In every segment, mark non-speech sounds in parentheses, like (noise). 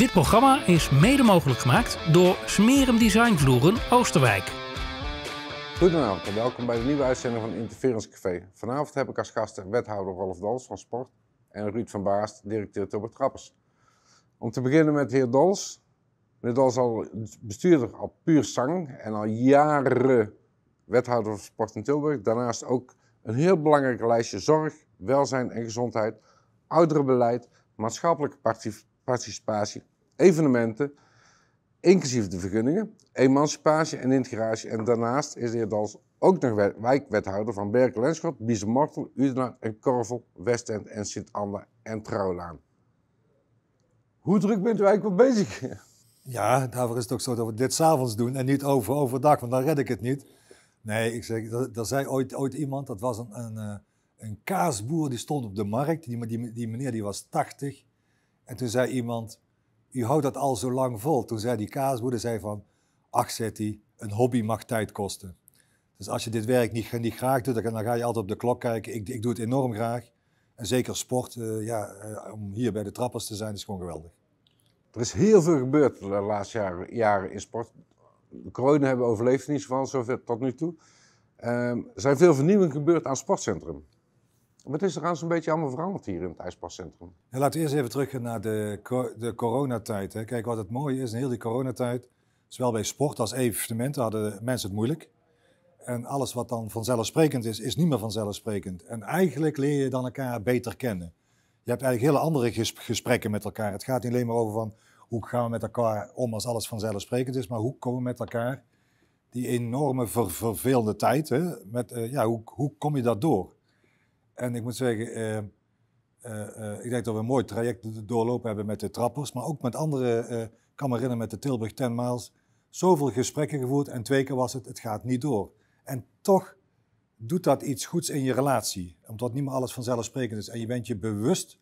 Dit programma is mede mogelijk gemaakt door Smerum Designvloeren Oosterwijk. Goedenavond en welkom bij de nieuwe uitzending van Interference Café. Vanavond heb ik als gasten wethouder Rolf Dals van Sport en Ruud van Baast, directeur Tilburg Trappers. Om te beginnen met de heer Dals. Meneer Dals al bestuurder al puur zang en al jaren wethouder van Sport in Tilburg. Daarnaast ook een heel belangrijk lijstje zorg, welzijn en gezondheid, ouderenbeleid, maatschappelijke participatie evenementen, inclusief de vergunningen, emancipatie en integratie. En daarnaast is de heer Dals ook nog wijkwethouder van Berkel en Schot, Biezenmartel, en Korvel, Westend en Sint-Anna en Trouwlaan. Hoe druk bent u eigenlijk wel bezig? Ja, daarvoor is het ook zo dat we dit s'avonds doen en niet over, overdag, want dan red ik het niet. Nee, ik zeg, dat, zei ooit, ooit iemand, dat was een, een, eh, een kaasboer die stond op de markt. Die, die meneer die was 80. En toen zei iemand, u houdt dat al zo lang vol. Toen zei die kaasboerder zei van, ach zegt hij, een hobby mag tijd kosten. Dus als je dit werk niet, niet graag doet, dan ga je altijd op de klok kijken. Ik, ik doe het enorm graag. En zeker sport, eh, ja, eh, om hier bij de trappers te zijn, is gewoon geweldig. Er is heel veel gebeurd de laatste jaren, jaren in sport. De corona hebben overleefd in ieder geval, zover tot nu toe. Ehm, er zijn veel vernieuwingen gebeurd aan het sportcentrum. Wat is er aan zo'n beetje allemaal veranderd hier in het IJsparcentrum. Ja, laten we eerst even terug naar de, de coronatijd. Hè. Kijk, wat het mooie is in heel die coronatijd, zowel bij sport als evenementen hadden mensen het moeilijk. En alles wat dan vanzelfsprekend is, is niet meer vanzelfsprekend. En eigenlijk leer je dan elkaar beter kennen. Je hebt eigenlijk hele andere gesprekken met elkaar. Het gaat niet alleen maar over van hoe gaan we met elkaar om als alles vanzelfsprekend is, maar hoe komen we met elkaar die enorme vervelende tijd, hè, met, eh, ja, hoe, hoe kom je dat door? En ik moet zeggen, eh, eh, eh, ik denk dat we een mooi traject doorlopen hebben met de trappers, maar ook met andere uh, kamerinnen met de Tilburg 10 Miles. Zoveel gesprekken gevoerd en twee keer was het, het gaat niet door. En toch doet dat iets goeds in je relatie. Omdat niet meer alles vanzelfsprekend is. En je bent je bewust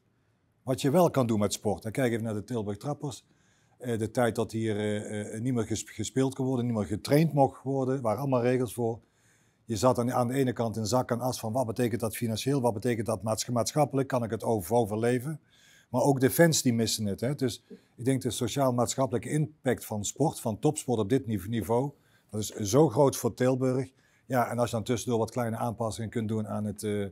wat je wel kan doen met sport. Dan kijk even naar de Tilburg Trappers. de tijd dat hier niet meer gespeeld kon worden, niet meer getraind mocht worden, waren allemaal regels voor. Je zat aan, aan de ene kant in zak en as van wat betekent dat financieel, wat betekent dat maatschappelijk, kan ik het overleven? Maar ook de fans die missen het. Hè? Dus ik denk de sociaal-maatschappelijke impact van sport, van topsport op dit niveau, dat is zo groot voor Tilburg. Ja, en als je dan tussendoor wat kleine aanpassingen kunt doen aan het, eh,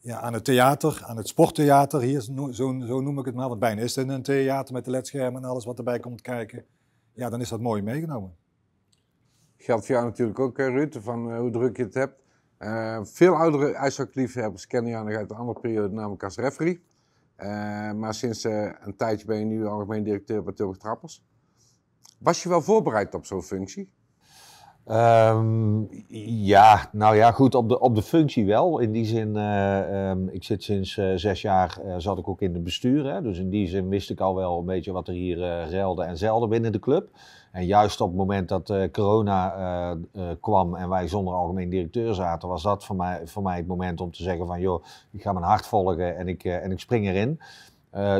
ja, aan het theater, aan het sporttheater, hier, zo, zo noem ik het maar, wat bijna is het een theater met de ledschermen en alles wat erbij komt kijken. Ja, dan is dat mooi meegenomen. Geldt voor jou natuurlijk ook, Ruud, van eh, hoe druk je het hebt. Eh, veel oudere ijshockeyliefhebbers kennen jou nog uit een andere periode, namelijk als referee. Eh, maar sinds een tijdje ben je nu algemeen directeur bij Tilburg Trappers. Was je wel voorbereid op zo'n functie? Ehm, ja, nou ja, goed, op de, op de functie wel. In die zin, eh, ehm, ik zit sinds eh, zes jaar, eh, zat ik ook in het bestuur. Hè? Dus in die zin wist ik al wel een beetje wat er hier reelde en zelde binnen de club. En juist op het moment dat corona kwam en wij zonder algemeen directeur zaten, was dat voor mij, voor mij het moment om te zeggen van, joh, ik ga mijn hart volgen en ik, en ik spring erin.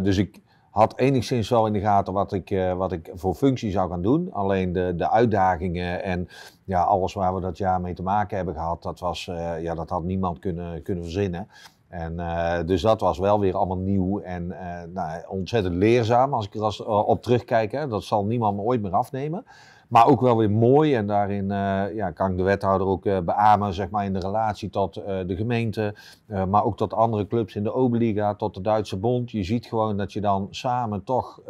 dus ik had enigszins wel in de gaten wat ik, eh, wat ik voor functie zou gaan doen. Alleen de, de uitdagingen en ja, alles waar we dat jaar mee te maken hebben gehad, dat, was, eh, ja, dat had niemand kunnen, kunnen verzinnen. En, eh, dus dat was wel weer allemaal nieuw en nou, ontzettend leerzaam als ik er op terugkijk. Dat zal niemand me ooit meer afnemen. Maar ook wel weer mooi. En daarin eh, ja, kan ik de wethouder ook eh, beamen zeg maar, in de relatie tot eh, de gemeente. maar ook tot andere clubs in de Oberliga, tot de Duitse Bond. Je ziet gewoon dat je dan samen toch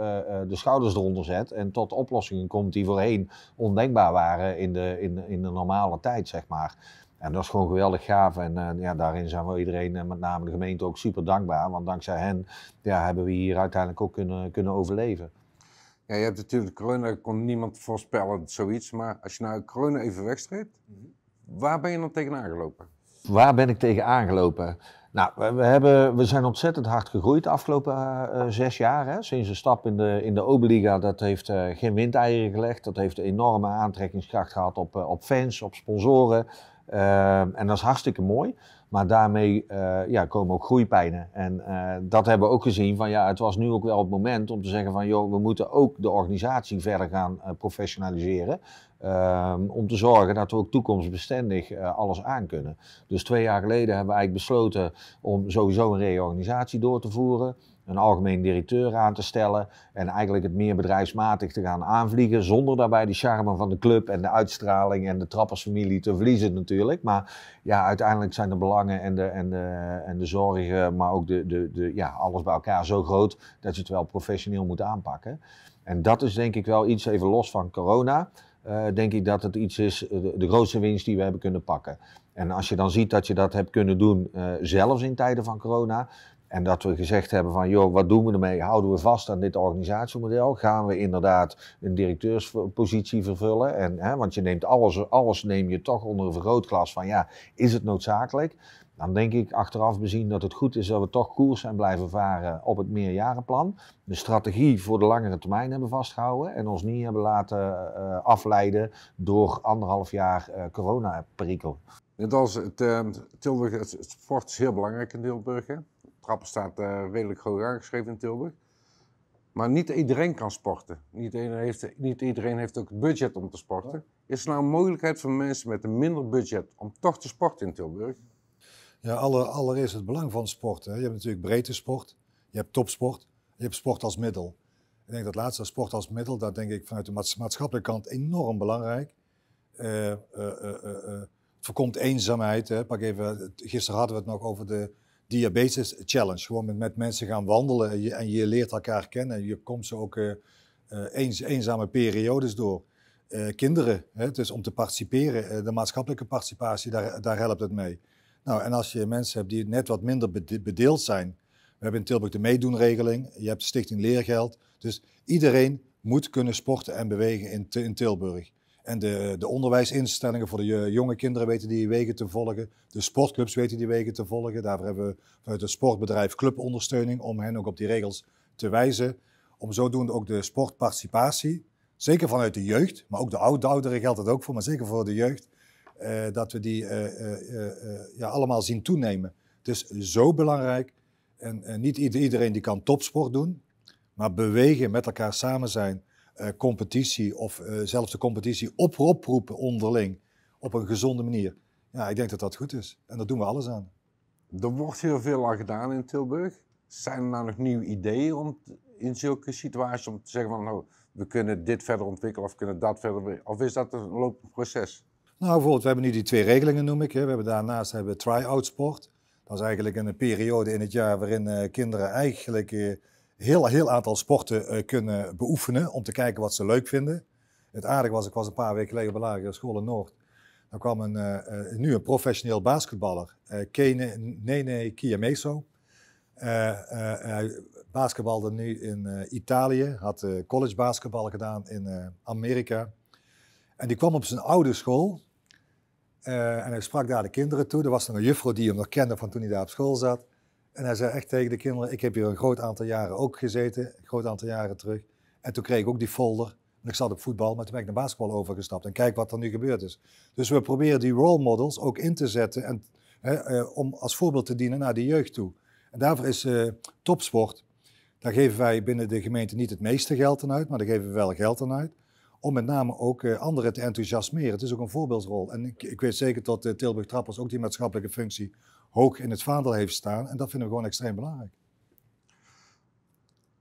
de schouders eronder zet. En tot oplossingen komt die voorheen ondenkbaar waren in de, in, in de normale tijd, zeg maar. En dat is gewoon geweldig gaaf. En ja, daarin zijn we iedereen, en met name de gemeente, ook super dankbaar. Want dankzij hen ja, hebben we hier uiteindelijk ook kunnen, kunnen overleven. Ja, je hebt natuurlijk corona, kon niemand voorspellen zoiets. Maar als je nou corona even wegstreept, mhm. waar ben je dan tegen aangelopen? Waar ben ik tegen aangelopen? Nou, we, hebben, we zijn ontzettend hard gegroeid de afgelopen eh, eh, zes jaar. Hè. Sinds de stap in de, in de Oberliga, dat heeft eh, geen windeieren gelegd. Dat heeft een enorme aantrekkingskracht gehad op, op fans, op sponsoren. Ehm, en dat is hartstikke mooi. Maar daarmee eh, ja, komen ook groeipijnen. En eh, dat hebben we ook gezien van ja, het was nu ook wel het moment om te zeggen van joh, we moeten ook de organisatie verder gaan eh, professionaliseren. Ehm, om te zorgen dat we ook toekomstbestendig alles aan kunnen. Dus twee jaar geleden hebben we eigenlijk besloten om sowieso een reorganisatie door te voeren een algemeen directeur aan te stellen en eigenlijk het meer bedrijfsmatig te gaan aanvliegen, zonder daarbij de charme van de club en de uitstraling en de trappersfamilie te verliezen natuurlijk. Maar ja, uiteindelijk zijn de belangen en de, en de, en de zorgen, maar ook de, de, de, ja, alles bij elkaar zo groot dat je het wel professioneel moet aanpakken. En dat is denk ik wel iets, even los van corona, eh, denk ik dat het iets is, eh, de, grootste winst die we hebben kunnen pakken. En als je dan ziet dat je dat hebt kunnen doen, eh, zelfs in tijden van corona, en dat we gezegd hebben van, joh, wat doen we ermee? Houden we vast aan dit organisatiemodel? Gaan we inderdaad een directeurspositie vervullen? En, hè, want je neemt alles, alles neem je toch onder een vergrootglas van, ja, is het noodzakelijk? Dan denk ik achteraf bezien dat het goed is dat we toch koers zijn blijven varen op het meerjarenplan. De strategie voor de langere termijn hebben vastgehouden en ons niet hebben laten eh, afleiden door anderhalf jaar uh, eh, corona-perikel. als het, uh, Tilburg, het sport is heel belangrijk in Deelburg. Hè? Schappen staat eh, redelijk goed aangeschreven in Tilburg. Maar niet iedereen kan sporten. Niet iedereen, heeft, niet iedereen heeft ook het budget om te sporten. Is er nou een mogelijkheid voor mensen met een minder budget om toch te sporten in Tilburg? Ja, aller, allereerst het belang van sport. Hè. Je hebt natuurlijk breedte sport, je hebt topsport, je hebt sport als middel. Ik denk dat laatste, sport als middel, dat denk ik vanuit de maatschappelijke kant enorm belangrijk. Uh, voorkomt eenzaamheid. Hè. Pak even, gisteren hadden we het nog over de diabetes challenge. Gewoon met, met mensen gaan wandelen en je, leert elkaar kennen. en Je komt ze ook eh, eh, eens, eenzame periodes door. Eh, kinderen, hè, dus om te participeren, de maatschappelijke participatie, daar, daar helpt het mee. Nou, en als je mensen hebt die net wat minder bedeeld zijn. We hebben in Tilburg de meedoenregeling, je hebt Stichting Leergeld. Dus iedereen moet kunnen sporten en bewegen in, in Tilburg. En de, de onderwijsinstellingen voor de jonge kinderen weten die wegen te volgen. De sportclubs weten die wegen te volgen. Daarvoor hebben we vanuit het sportbedrijf clubondersteuning om hen ook op die regels te wijzen. Om zodoende ook de sportparticipatie, zeker vanuit de jeugd, maar ook de, ouderen geldt dat ook voor, maar zeker voor de jeugd, eh, dat we die eh, eh, eh, eh ja, allemaal zien toenemen. Het is zo belangrijk. En, en niet iedereen die kan topsport doen, maar bewegen, met elkaar samen zijn, eh, competitie of eh, zelfs de competitie oproepen onderling op een gezonde manier. Ja, ik denk dat dat goed is. En daar doen we alles aan. Er wordt heel veel aan gedaan in Tilburg. Zijn er nou nog nieuwe ideeën om in zulke situaties om te zeggen van nou, we kunnen dit verder ontwikkelen of kunnen dat verder Of is dat een lopend proces? Nou, bijvoorbeeld, we hebben nu die twee regelingen, noem ik. We hebben daarnaast hebben we try-out sport. Dat is eigenlijk een periode in het jaar waarin eh, kinderen eigenlijk heel, heel aantal sporten eh, kunnen beoefenen om te kijken wat ze leuk vinden. Het aardige was, ik was een paar weken geleden op de school in Noord. Dan kwam een, eh, eh, nu een professioneel basketballer, uh, Kene Nene Kiameso. Uh, hij basketbalde nu in Italië, had college basketbal gedaan in Amerika. En die kwam op zijn oude school en hij sprak daar de kinderen toe. Er was nog een juffrouw die hem nog kende van toen hij daar op school zat. En hij zei echt tegen de kinderen, ik heb hier een groot aantal jaren ook gezeten, een groot aantal jaren terug. En toen kreeg ik ook die folder. En ik zat op voetbal, maar toen ben ik naar basketbal overgestapt. En kijk wat er nu gebeurd is. Dus we proberen die role models ook in te zetten en, hè, eh, om als voorbeeld te dienen naar de jeugd toe. En daarvoor is eh, topsport, daar geven wij binnen de gemeente niet het meeste geld aan uit, maar daar geven we wel geld aan uit. Om met name ook eh, anderen te enthousiasmeren. Het is ook een voorbeeldrol. En ik, ik weet zeker dat Tilburg Trappers ook die maatschappelijke functie hoog in het vaandel heeft staan. En dat vinden we gewoon extreem belangrijk.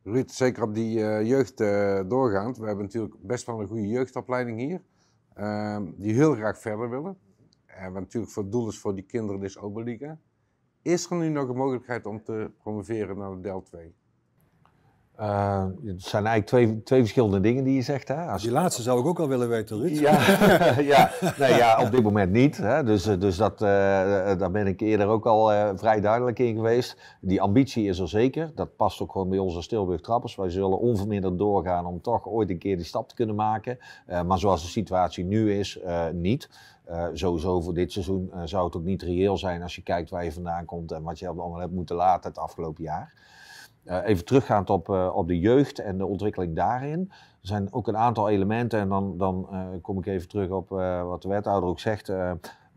Ruud, zeker op die eh, jeugd uh, doorgaand. We hebben natuurlijk best wel een goede jeugdopleiding hier. Ehm, die heel graag verder willen. En wat natuurlijk voor het voor die kinderen is dus Oberliga. Is er nu nog een mogelijkheid om te promoveren naar de Del 2? Uh, het zijn eigenlijk twee, twee verschillende dingen die je zegt. Hè? Als... Dus die laatste zou ik ook al willen weten, Ruud. Ja, (laughs) ja. ja op dit moment niet. Hè? Dus, eh, dus dat, eh, daar ben ik eerder ook al vrij duidelijk in geweest. Die ambitie is er zeker. Dat past ook gewoon bij onze Stilburg Trappers. Wij zullen onverminderd doorgaan om toch ooit een keer die stap te kunnen maken. maar zoals de situatie nu is, niet. Uh, sowieso voor dit seizoen zou het ook niet reëel zijn als je kijkt waar je vandaan komt en wat je allemaal hebt moeten laten het afgelopen jaar. Eh, even teruggaand op, eh, op de jeugd en de ontwikkeling daarin. Er zijn ook een aantal elementen, en dan, dan eh, kom ik even terug op wat de wethouder ook zegt.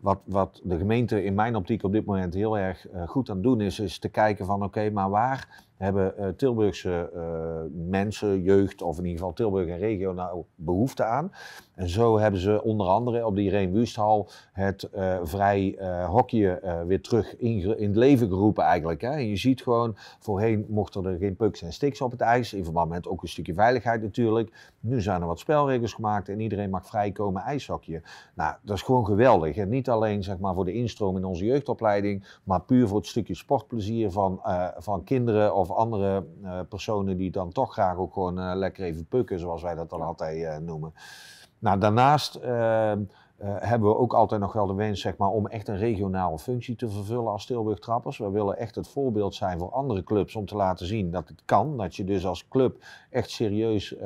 Wat, wat, de gemeente in mijn optiek op dit moment heel erg goed aan het doen is, is te kijken van oké, maar waar hebben eh, Tilburgse eh, mensen, jeugd of in ieder geval Tilburg en regio nou behoefte aan. En zo hebben ze onder andere op de Irene Wüsthal het eh, vrij uh, hockeyen weer terug in, in, het leven geroepen eigenlijk. Hè. En je ziet gewoon, voorheen mochten er geen pucks en sticks op het ijs, in verband met ook een stukje veiligheid natuurlijk. Nu zijn er wat spelregels gemaakt en iedereen mag vrijkomen ijshokje. Nou, dat is gewoon geweldig. niet alleen zeg maar voor de instroom in onze jeugdopleiding, maar puur voor het stukje sportplezier van, van kinderen of andere eh, personen die dan toch graag ook gewoon eh, lekker even pukken, zoals wij dat dan altijd eh, noemen. Nou, daarnaast hebben we ook altijd nog wel de wens zeg maar, om echt een regionale functie te vervullen als Tilburg Trappers. We willen echt het voorbeeld zijn voor andere clubs om te laten zien dat het kan. Dat je dus als club echt serieus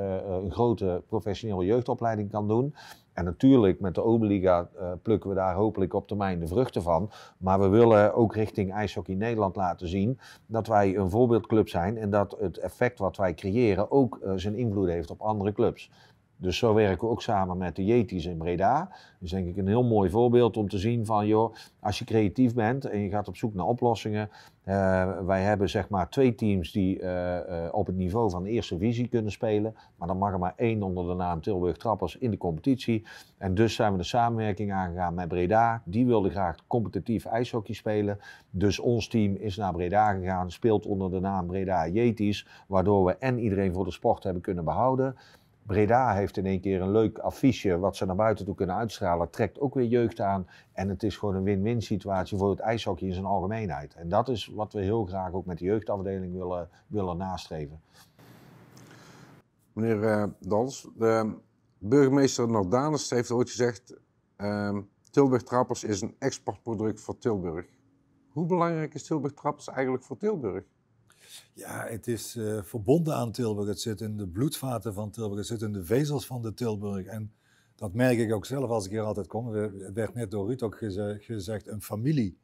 een grote professionele jeugdopleiding kan doen. En natuurlijk, met de Oberliga eh, plukken we daar hopelijk op termijn de vruchten van. Maar we willen ook richting IJshockey Nederland laten zien dat wij een voorbeeldclub zijn. En dat het effect wat wij creëren ook eh, zijn invloed heeft op andere clubs. Dus zo werken we ook samen met de Yetis in Breda. Dus denk ik een heel mooi voorbeeld om te zien van, joh, als je creatief bent en je gaat op zoek naar oplossingen. Eh, wij hebben zeg maar twee teams die eh, eh, op het niveau van de eerste visie kunnen spelen. Maar dan mag er maar één onder de naam Tilburg Trappers in de competitie. En dus zijn we de samenwerking aangegaan met Breda. Die wilde graag competitief ijshockey spelen. Dus ons team is naar Breda gegaan, speelt onder de naam Breda Yetis. Waardoor we en iedereen voor de sport hebben kunnen behouden. Breda heeft in één keer een leuk affiche wat ze naar buiten toe kunnen uitstralen. Trekt ook weer jeugd aan. En het is gewoon een win-win situatie voor het ijshockey in zijn algemeenheid. En dat is wat we heel graag ook met de jeugdafdeling willen, willen nastreven. Meneer uh, Dans, de burgemeester Nordanus heeft ooit gezegd... Eh, Tilburg Trappers is een exportproduct voor Tilburg. Hoe belangrijk is Tilburg Trappers eigenlijk voor Tilburg? Ja, het is eh, verbonden aan Tilburg. Het zit in de bloedvaten van Tilburg. Het zit in de vezels van de Tilburg. En dat merk ik ook zelf als ik hier altijd kom. Het werd net door Ruud ook gezegd, een familie.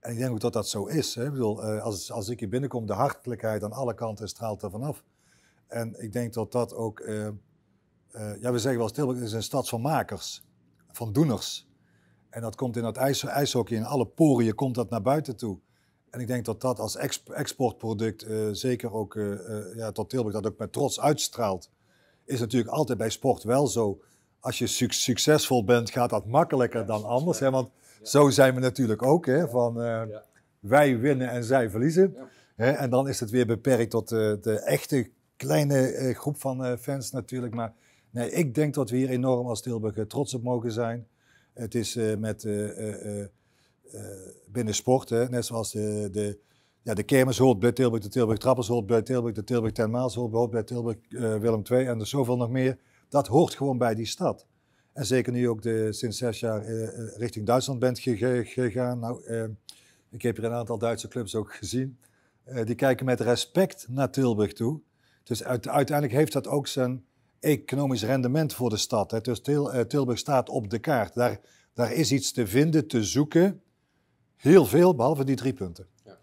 En ik denk ook dat dat zo is. Hè? Ik bedoel, eh, als, als ik hier binnenkom, de hartelijkheid aan alle kanten straalt er vanaf. En ik denk dat dat ook... Uh, ja, we zeggen wel Tilburg is een stad van makers, van doeners. En dat komt in dat ijs, ijshockey, in alle poriën komt dat naar buiten toe. En ik denk dat dat als exportproduct eh, zeker ook uh, ja, tot Tilburg dat ook met trots uitstraalt. Is natuurlijk altijd bij sport wel zo. Als je succesvol bent, gaat dat makkelijker dan anders. Hè? Want zo zijn we natuurlijk ook. Hè? Van, Wij winnen en zij verliezen. Hè? En dan is het weer beperkt tot de echte kleine groep van fans natuurlijk. Maar nee, ik denk dat we hier enorm als Tilburg trots op mogen zijn. Het is met eh, binnen sport, hè, net zoals de, de, ja, de Kermis hoort bij Tilburg, de Tilburg Trappers hoort bij Tilburg, de Tilburg Ten Maals hoort bij Tilburg eh, Willem II en er zoveel nog meer. Dat hoort gewoon bij die stad. En zeker nu ook de, sinds zes jaar eh, richting Duitsland bent gegaan. Nou, ik heb hier een aantal Duitse clubs ook gezien. die kijken met respect naar Tilburg toe. Dus uiteindelijk heeft dat ook zijn economisch rendement voor de stad. Dus Tilburg staat op de kaart. Daar, daar is iets te vinden, te zoeken. Heel veel, behalve die drie punten. Ja.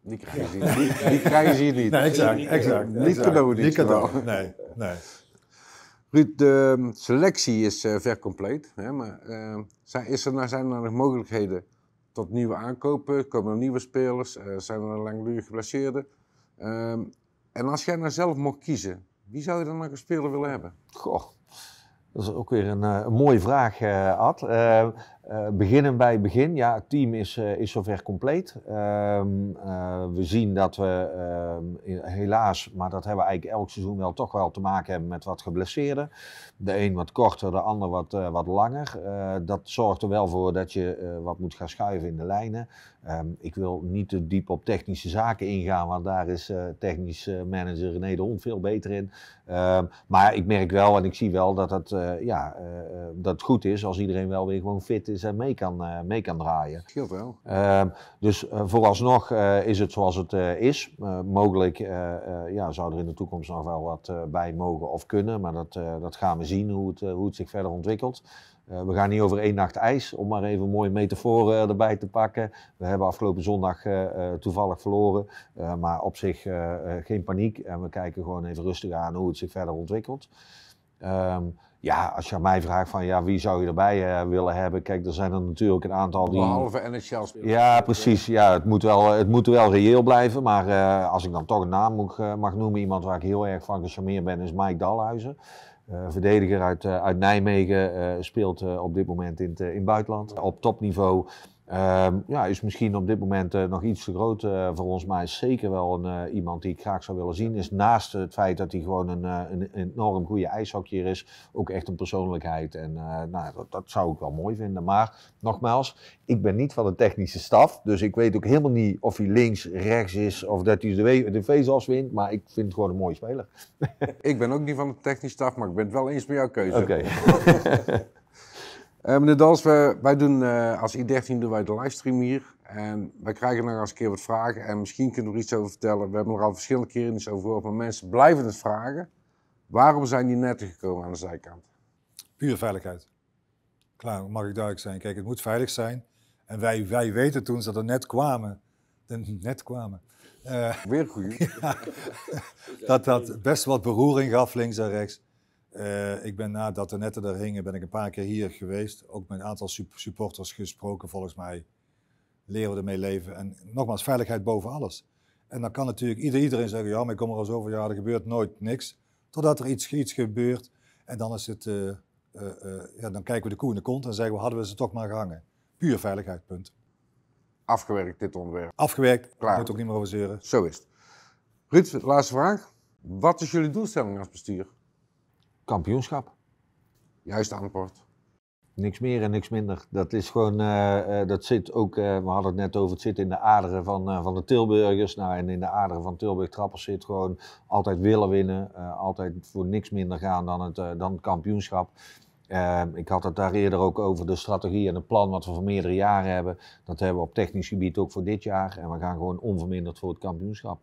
Die krijgen ze hier niet. Die krijgen ze niet. (laughs) Nee, exact. niet cadeau. Niet cadeau. Nee, nee. Ruud, de ehm, selectie is eh, ver compleet. Hè, maar ehm, zijn, is er, nou, zijn er nog mogelijkheden tot nieuwe aankopen? Komen er nieuwe spelers? Eh, zijn er langdurig geblesseerden? Ehm, en als jij nou zelf mocht kiezen, wie zou je dan nog een speler willen hebben? Goh, dat is ook weer een, eh, een mooie vraag, Ad. Eh, beginnen bij begin. Ja, het team is, eh, is zover compleet. Ehm, eh, we zien dat we ehm, helaas, maar dat hebben we eigenlijk elk seizoen wel toch wel te maken hebben met wat geblesseerden. De een wat korter, de ander wat, wat langer. dat zorgt er wel voor dat je wat moet gaan schuiven in de lijnen. Ehm, ik wil niet te diep op technische zaken ingaan, want daar is technisch manager René de veel beter in. maar ik merk wel en ik zie wel dat het, ja, dat het goed is als iedereen wel weer gewoon fit is zijn eh, mee kan, eh, mee kan draaien. Scheelt wel. Ehm, dus eh, vooralsnog is het zoals het is. mogelijk ja, zou er in de toekomst nog wel wat bij mogen of kunnen, maar dat, dat gaan we zien hoe het, hoe het zich verder ontwikkelt. we gaan niet over één nacht ijs, om maar even een mooie metafoor erbij te pakken. We hebben afgelopen zondag toevallig verloren, maar op zich geen paniek. En we kijken gewoon even rustig aan hoe het zich verder ontwikkelt. Ehm, ja, als je aan mij vraagt van ja, wie zou je erbij eh, willen hebben? Kijk, er zijn er natuurlijk een aantal die. Behalve NHL spelers. Ja, precies. Ja, het, moet wel, het moet wel reëel blijven. Maar eh, als ik dan toch een naam mag, eh, mag noemen, iemand waar ik heel erg van gecharmeerd ben, is Mike Dalhuizen. verdediger uit, uit Nijmegen, speelt op dit moment in het in buitenland op topniveau. Uh, ja, is misschien op dit moment eh, nog iets te groot eh, voor ons, maar is zeker wel een, eh, iemand die ik graag zou willen zien. Is naast het feit dat hij gewoon een, een enorm goede ijshockeyer is, ook echt een persoonlijkheid. En nou, dat, dat, zou ik wel mooi vinden. Maar nogmaals, ik ben niet van de technische staf, dus ik weet ook helemaal niet of hij links, rechts is of dat hij de, de vezels wint. Maar ik vind het gewoon een mooie speler. (laughs) ik ben ook niet van de technische staf, maar ik ben het wel eens met jouw keuze. Oké. (laughs) Eh, meneer Dals, wij, doen eh, als I13 doen wij de livestream hier. En wij krijgen nog eens een keer wat vragen. En misschien kunnen we er iets over vertellen. We hebben er al verschillende keren iets over gehoord. Maar mensen blijven het vragen. Waarom zijn die netten gekomen aan de zijkant? Puur veiligheid. Klaar, mag ik duidelijk zijn. Kijk, het moet veilig zijn. En wij, wij weten toen dat er net kwamen. De, net kwamen. Uh, Weer goed. (laughs) dat dat best wat beroering gaf links en rechts. Eh, ik ben nadat de netten er hingen, ben ik een paar keer hier geweest. Ook met een aantal supporters gesproken, volgens mij. Leren we ermee leven. En nogmaals, veiligheid boven alles. En dan kan natuurlijk ieder, iedereen zeggen, ja, maar ik kom er al zoveel jaar, er gebeurt nooit niks. Totdat er iets, iets gebeurt. En dan, is het, eh, eh, ja, dan kijken we de koe in de kont en zeggen we, hadden we ze toch maar gehangen. Puur veiligheid, punt. Afgewerkt dit onderwerp. Afgewerkt, Klaar. moet ook niet meer over Zo is het. Ruud, laatste vraag. Wat is jullie doelstelling als bestuur? kampioenschap. Juist aan antwoord. Niks meer en niks minder. Dat is gewoon, eh, eh, dat zit ook, eh, we hadden het net over, het zit in de aderen van, van de Tilburgers. Nou, en in de aderen van Tilburg Trappers zit gewoon altijd willen winnen. altijd voor niks minder gaan dan het, dan het kampioenschap. Ehm, ik had het daar eerder ook over de strategie en het plan wat we voor meerdere jaren hebben. Dat hebben we op technisch gebied ook voor dit jaar. En we gaan gewoon onverminderd voor het kampioenschap.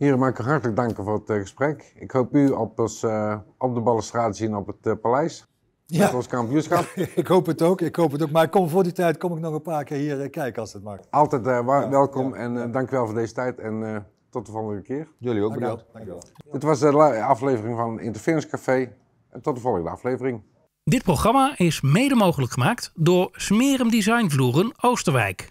Hier mag ik hartelijk danken voor het eh, gesprek. Ik hoop u op, uh, op de balustrade zien op het eh, paleis. Ja. Met ons kampioenschap. (laughs) ik hoop het ook, ik hoop het ook. Maar kom voor die tijd kom ik nog een paar keer hier kijken als het mag. Altijd welkom en ja. dank wel voor deze tijd en tot de volgende keer. Jullie ook bedankt. Dank Dit was de aflevering van Interference Café en tot de volgende aflevering. Dit programma is mede mogelijk gemaakt door Smerum Designvloeren Oosterwijk.